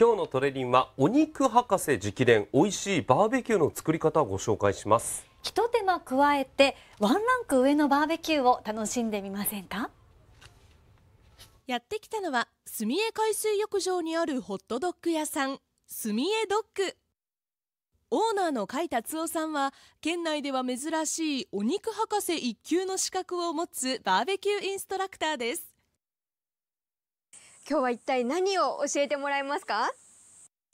今日のトレリンはお肉博士直伝美味しいバーベキューの作り方をご紹介しますひと手間加えてワンランク上のバーベキューを楽しんでみませんかやってきたのは住江海水浴場にあるホットドッグ屋さん住江ドッグオーナーの甲斐達夫さんは県内では珍しいお肉博士1級の資格を持つバーベキューインストラクターです今日は一体何を教えてもらえますか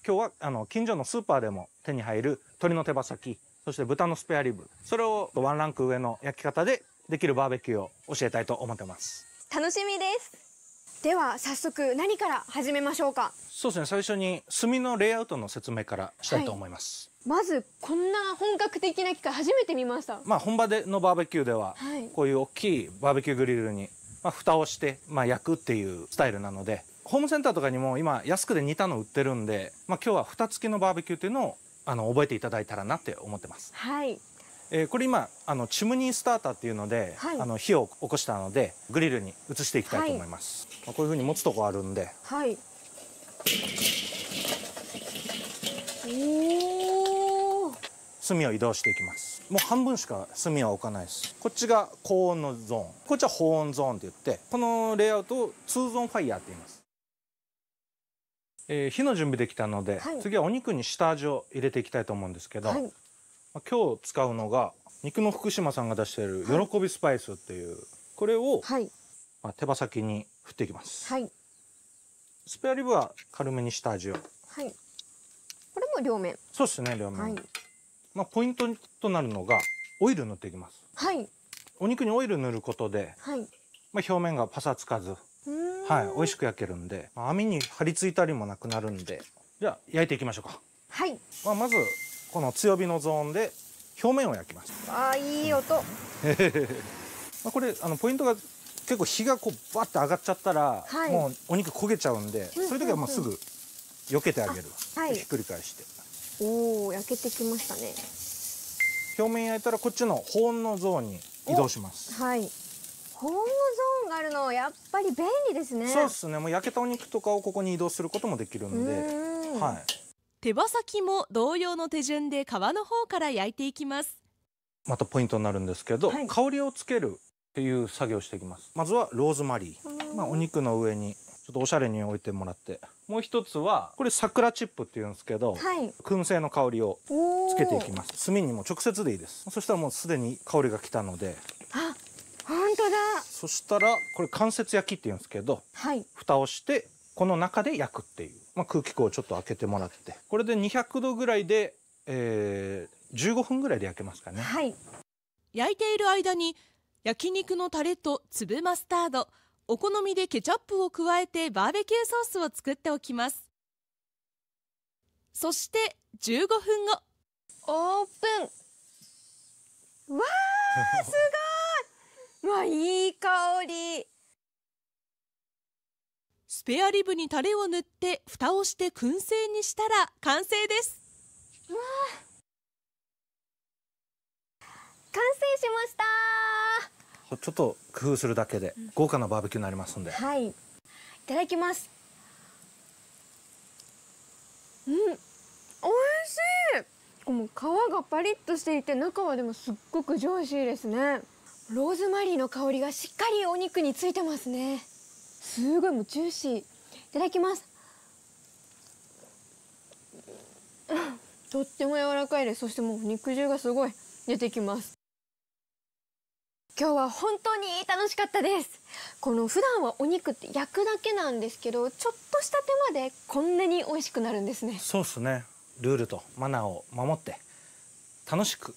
今日はあの近所のスーパーでも手に入る鶏の手羽先そして豚のスペアリブそれをワンランク上の焼き方でできるバーベキューを教えたいと思ってます楽しみですでは早速何から始めましょうかそうですね最初に炭のレイアウトの説明からしたいと思います、はい、まずこんな本格的な機械初めて見ましたまあ本場でのバーベキューでは、はい、こういう大きいバーベキューグリルにまあ、蓋をして、まあ、焼くっていうスタイルなので、ホームセンターとかにも今安くで煮たの売ってるんで、まあ、今日は蓋付きのバーベキューっていうのをあの覚えていただいたらなって思ってます。はい。えー、これ今あのチムニースターターっていうので、はい、あの火を起こしたのでグリルに移していきたいと思います、はい、こういうふうに持つとこあるんではいおお炭を移動していきますもう半分しか炭は置かないですこっちが高温のゾーンこっちは保温ゾーンって言ってこのレイアウトを2ゾーンファイヤーって言います、えー、火の準備できたので、はい、次はお肉に下味を入れていきたいと思うんですけど、はい、まあ、今日使うのが肉の福島さんが出している「喜びスパイス」っていう、これを、はい、まあ、手羽先に振っていきます、スペアリブは軽めに下味をはいこれも両面そうですね両面、まあ、ポイントとなるのがオイル塗っていきます。はい。お肉にオイル塗ることで、はい、まあ、表面がパサつかず、はい、美味しく焼けるんで、まあ、網に張り付いたりもなくなるんで、じゃあ焼いていきましょうか。はい。まあ、まずこの強火のゾーンで表面を焼きます。ああ、いい音。まあ、これあのポイントが結構火がこうバって上がっちゃったら、はい、もうお肉焦げちゃうんで、そういう時はもうすぐ避けてあげる。はい、ひっくり返して。おお焼けてきましたね表面焼いたらこっちの保温のゾーンに移動しますはい保温のゾーンがあるのやっぱり便利ですねそうですねもう焼けたお肉とかをここに移動することもできるのではい手羽先も同様の手順で皮の方から焼いていきますまたポイントになるんですけど、はい、香りをつけるっていう作業をしていきますまずはローズマリーまあお肉の上にちょっとおしゃれに置いてもらってもう一つはこれ桜チップっていうんですけど、はい、燻製の香りをつけていきます炭にも直接でいいですそしたらもうすでに香りが来たのであ本当だそしたらこれ間接焼きっていうんですけど、はい、蓋をしてこの中で焼くっていう、まあ、空気口をちょっと開けてもらってこれで200度ぐらいで、えー、15分ぐらいで焼けますかね、はい、焼いている間に焼肉のタレと粒マスタードお好みでケチャップを加えてバーベキューソースを作っておきますそして15分後オープンわーすごい わいい香りスペアリブにタレを塗って蓋をして燻製にしたら完成です完成しましたちょっと工夫するだけで豪華なバーベキューになりますんで、はいいただきますうん美味しいこの皮がパリッとしていて中はでもすっごくジューシーですねローズマリーの香りがしっかりお肉についてますねすごいもうジューシーいただきますとっても柔らかいですそしてもう肉汁がすごい出てきます今日は本当に楽しかったですこの普段はお肉って焼くだけなんですけどちょっとした手間でこんなに美味しくなるんですねそうっすねルールとマナーを守って楽しく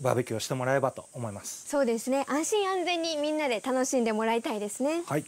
バーベキューをしてもらえばと思いますそうですね安心安全にみんなで楽しんでもらいたいですねはい